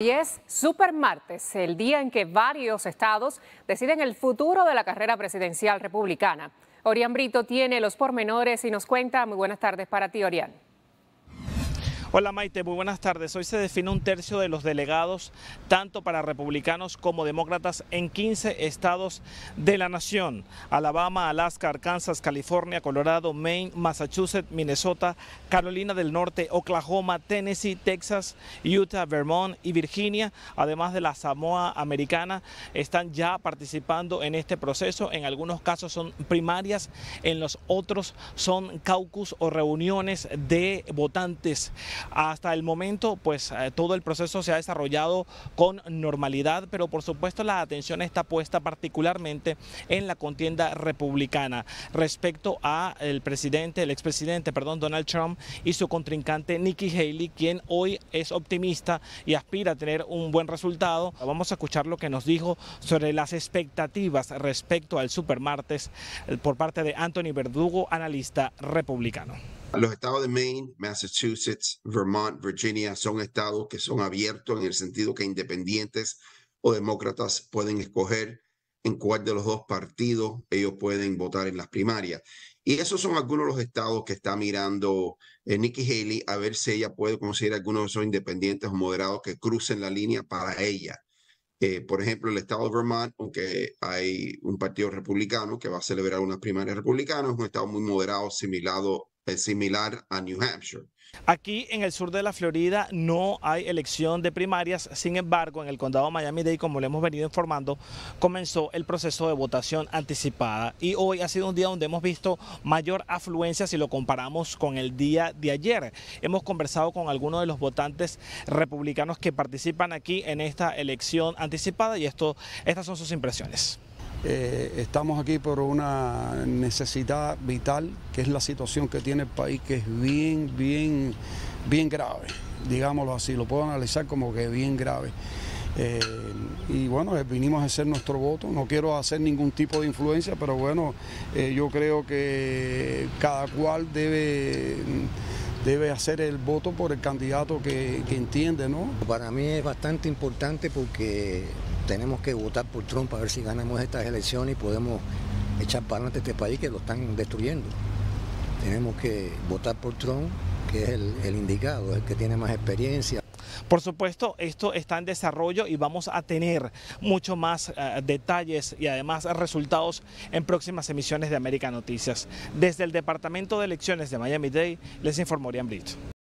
Hoy es Super Martes, el día en que varios estados deciden el futuro de la carrera presidencial republicana. Orián Brito tiene los pormenores y nos cuenta. Muy buenas tardes para ti, Orián. Hola Maite, muy buenas tardes. Hoy se define un tercio de los delegados, tanto para republicanos como demócratas, en 15 estados de la nación. Alabama, Alaska, Arkansas, California, Colorado, Maine, Massachusetts, Minnesota, Carolina del Norte, Oklahoma, Tennessee, Texas, Utah, Vermont y Virginia, además de la Samoa Americana, están ya participando en este proceso. En algunos casos son primarias, en los otros son caucus o reuniones de votantes. Hasta el momento, pues eh, todo el proceso se ha desarrollado con normalidad, pero por supuesto la atención está puesta particularmente en la contienda republicana respecto a el presidente, el expresidente, perdón, Donald Trump y su contrincante Nikki Haley, quien hoy es optimista y aspira a tener un buen resultado. Vamos a escuchar lo que nos dijo sobre las expectativas respecto al supermartes eh, por parte de Anthony Verdugo, analista republicano. Los estados de Maine, Massachusetts, Vermont, Virginia son estados que son abiertos en el sentido que independientes o demócratas pueden escoger en cuál de los dos partidos ellos pueden votar en las primarias. Y esos son algunos de los estados que está mirando eh, Nikki Haley a ver si ella puede conseguir algunos de esos independientes o moderados que crucen la línea para ella. Eh, por ejemplo, el estado de Vermont, aunque hay un partido republicano que va a celebrar unas primarias republicanas, es un estado muy moderado, a... Eh, similar a New Hampshire. Aquí en el sur de la Florida no hay elección de primarias, sin embargo, en el condado de Miami-Dade, como le hemos venido informando, comenzó el proceso de votación anticipada y hoy ha sido un día donde hemos visto mayor afluencia si lo comparamos con el día de ayer. Hemos conversado con algunos de los votantes republicanos que participan aquí en esta elección anticipada y esto, estas son sus impresiones. Eh, estamos aquí por una necesidad vital, que es la situación que tiene el país, que es bien, bien, bien grave, digámoslo así, lo puedo analizar como que bien grave. Eh, y bueno, eh, vinimos a hacer nuestro voto, no quiero hacer ningún tipo de influencia, pero bueno, yo creo que cada cual debe, debe hacer el voto por el candidato que, entiende, ¿no? Para mí es bastante importante porque tenemos que votar por Trump a ver si ganamos estas elecciones y podemos echar para adelante este país que lo están destruyendo. Tenemos que votar por Trump, que es el, indicado, el que tiene más experiencia. Por supuesto, esto está en desarrollo y vamos a tener mucho más eh, detalles y además resultados en próximas emisiones de América Noticias. Desde el Departamento de Elecciones de Miami-Dade les informó Brito.